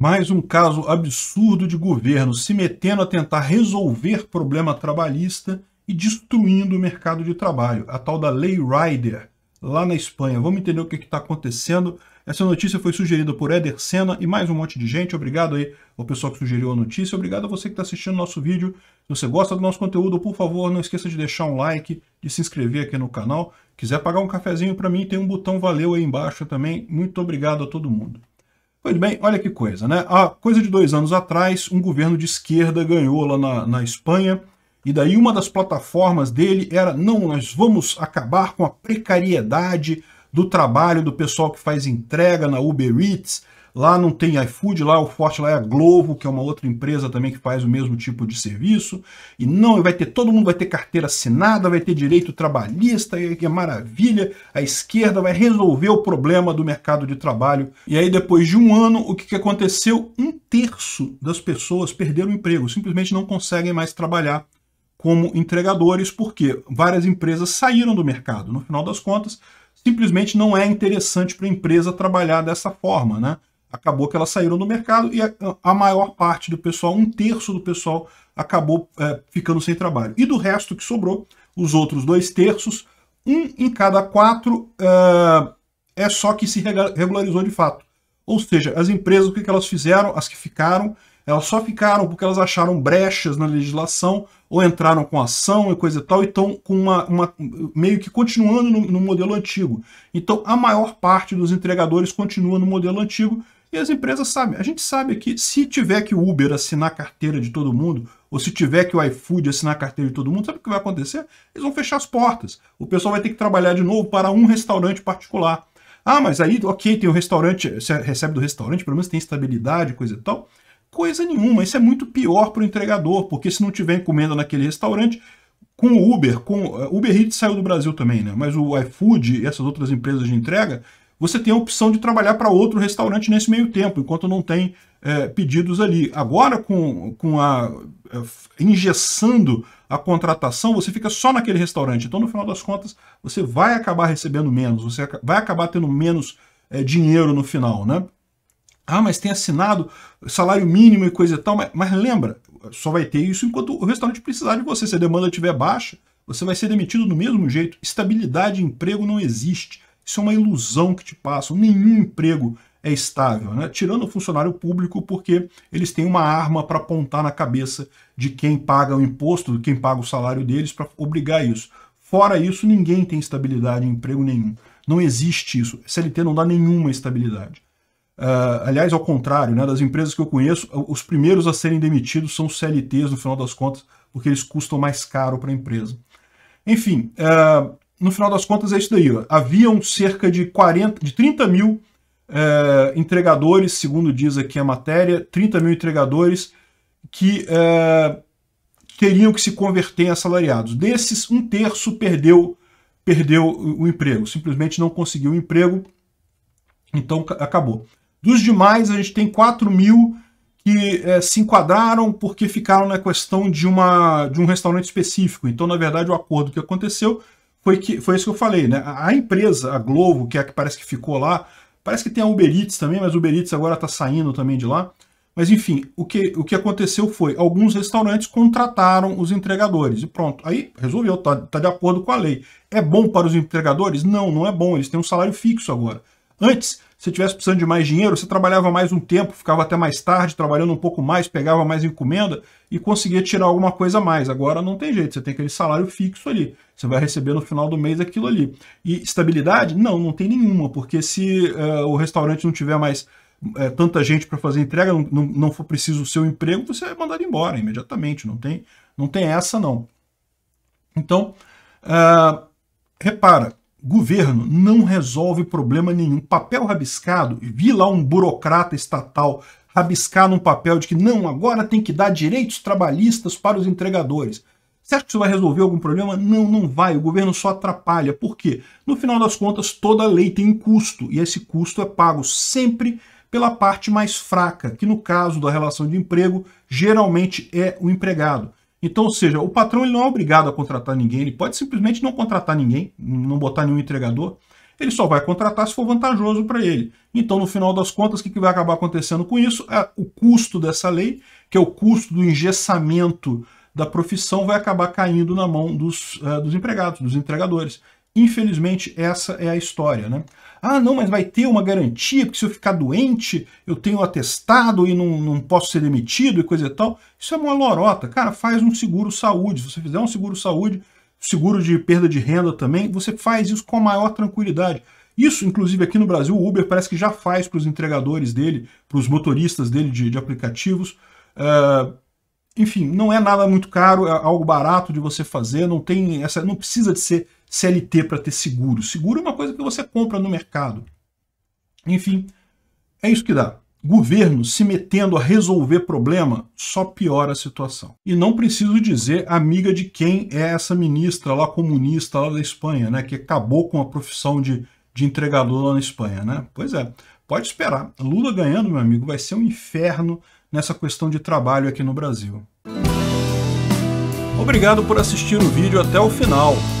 Mais um caso absurdo de governo se metendo a tentar resolver problema trabalhista e destruindo o mercado de trabalho, a tal da Lei Rider, lá na Espanha. Vamos entender o que é está acontecendo. Essa notícia foi sugerida por Eder Senna e mais um monte de gente. Obrigado aí ao pessoal que sugeriu a notícia. Obrigado a você que está assistindo nosso vídeo. Se você gosta do nosso conteúdo, por favor, não esqueça de deixar um like, de se inscrever aqui no canal. Quiser pagar um cafezinho para mim, tem um botão valeu aí embaixo também. Muito obrigado a todo mundo. Pois bem, olha que coisa, né? Há coisa de dois anos atrás, um governo de esquerda ganhou lá na, na Espanha, e daí uma das plataformas dele era, não, nós vamos acabar com a precariedade do trabalho do pessoal que faz entrega na Uber Eats, Lá não tem iFood, lá o forte lá é a Globo, que é uma outra empresa também que faz o mesmo tipo de serviço. E não, vai ter todo mundo vai ter carteira assinada, vai ter direito trabalhista, e é maravilha. A esquerda vai resolver o problema do mercado de trabalho. E aí depois de um ano, o que, que aconteceu? Um terço das pessoas perderam o emprego, simplesmente não conseguem mais trabalhar como entregadores, porque várias empresas saíram do mercado. No final das contas, simplesmente não é interessante para a empresa trabalhar dessa forma, né? acabou que elas saíram do mercado e a, a maior parte do pessoal, um terço do pessoal, acabou é, ficando sem trabalho. E do resto que sobrou, os outros dois terços, um em cada quatro é, é só que se regularizou de fato. Ou seja, as empresas, o que, que elas fizeram? As que ficaram, elas só ficaram porque elas acharam brechas na legislação ou entraram com ação e coisa e tal, e estão com uma, uma, meio que continuando no, no modelo antigo. Então, a maior parte dos entregadores continua no modelo antigo, e as empresas sabem. A gente sabe que se tiver que o Uber assinar a carteira de todo mundo, ou se tiver que o iFood assinar a carteira de todo mundo, sabe o que vai acontecer? Eles vão fechar as portas. O pessoal vai ter que trabalhar de novo para um restaurante particular. Ah, mas aí, ok, tem o restaurante, você recebe do restaurante, pelo menos tem estabilidade, coisa e tal. Coisa nenhuma, isso é muito pior para o entregador, porque se não tiver encomenda naquele restaurante, com o Uber, com Uber Eats saiu do Brasil também, né? Mas o iFood e essas outras empresas de entrega, você tem a opção de trabalhar para outro restaurante nesse meio tempo, enquanto não tem é, pedidos ali. Agora, com, com a é, engessando a contratação, você fica só naquele restaurante. Então, no final das contas, você vai acabar recebendo menos, você vai acabar tendo menos é, dinheiro no final, né? Ah, mas tem assinado salário mínimo e coisa e tal, mas, mas lembra, só vai ter isso enquanto o restaurante precisar de você. Se a demanda estiver baixa, você vai ser demitido do mesmo jeito. Estabilidade de emprego não existe. Isso é uma ilusão que te passam. Nenhum emprego é estável, né? tirando o funcionário público, porque eles têm uma arma para apontar na cabeça de quem paga o imposto, de quem paga o salário deles, para obrigar isso. Fora isso, ninguém tem estabilidade em emprego nenhum. Não existe isso. CLT não dá nenhuma estabilidade. Uh, aliás, ao contrário, né, das empresas que eu conheço, os primeiros a serem demitidos são os CLTs, no final das contas, porque eles custam mais caro para a empresa. Enfim, uh, no final das contas, é isso daí. Ó. Haviam cerca de, 40, de 30 mil é, entregadores, segundo diz aqui a matéria, 30 mil entregadores que é, que se converter em assalariados. Desses, um terço perdeu, perdeu o emprego, simplesmente não conseguiu o emprego, então acabou. Dos demais, a gente tem 4 mil que é, se enquadraram porque ficaram na questão de, uma, de um restaurante específico. Então, na verdade, o acordo que aconteceu foi, que, foi isso que eu falei, né? A, empresa, a Globo, que é a que parece que ficou lá, parece que tem a Uber Eats também, mas Uber Eats agora está saindo também de lá. Mas enfim, o que, o que aconteceu foi, alguns restaurantes contrataram os entregadores e pronto. Aí resolveu, está tá de acordo com a lei. É bom para os entregadores? Não, não é bom, eles têm um salário fixo agora. Antes, se tivesse precisando de mais dinheiro, você trabalhava mais um tempo, ficava até mais tarde, trabalhando um pouco mais, pegava mais encomenda e conseguia tirar alguma coisa a mais. Agora não tem jeito, você tem aquele salário fixo ali. Você vai receber no final do mês aquilo ali. E estabilidade? Não, não tem nenhuma, porque se uh, o restaurante não tiver mais eh, tanta gente para fazer entrega, não, não, não, for preciso o seu emprego, você é mandado embora imediatamente. Não tem, não tem essa, não. Então, uh, repara, Governo não resolve problema nenhum. Papel rabiscado, vi lá um burocrata estatal rabiscar num papel de que não, agora tem que dar direitos trabalhistas para os entregadores. Você acha que isso vai resolver algum problema? Não, não vai. O governo só atrapalha. Por quê? No final das contas, toda lei tem um custo e esse custo é pago sempre pela parte mais fraca, que no caso da relação de emprego, geralmente é o empregado. Então, ou seja, o patrão ele não é obrigado a contratar ninguém, ele pode simplesmente não contratar ninguém, não botar nenhum entregador, ele só vai contratar se for vantajoso para ele. Então, no final das contas, o que, que vai acabar acontecendo com isso? É o custo dessa lei, que é o custo do engessamento da profissão, vai acabar caindo na mão dos, uh, dos empregados, dos entregadores. Infelizmente, essa é a história, né? Ah, não, mas vai ter uma garantia, porque se eu ficar doente, eu tenho atestado e não, não posso ser demitido e coisa e tal. Isso é uma lorota. Cara, faz um seguro saúde. Se você fizer um seguro saúde, seguro de perda de renda também, você faz isso com a maior tranquilidade. Isso, inclusive, aqui no Brasil, o Uber parece que já faz para os entregadores dele, para os motoristas dele de, de aplicativos. Uh, enfim, não é nada muito caro, é algo barato de você fazer, não tem essa. não precisa de ser CLT para ter seguro. Seguro é uma coisa que você compra no mercado. Enfim, é isso que dá. Governo se metendo a resolver problema só piora a situação. E não preciso dizer amiga de quem é essa ministra lá comunista lá da Espanha, né? Que acabou com a profissão de, de entregador lá na Espanha, né? Pois é, pode esperar. Lula ganhando, meu amigo, vai ser um inferno nessa questão de trabalho aqui no Brasil. Obrigado por assistir o vídeo até o final.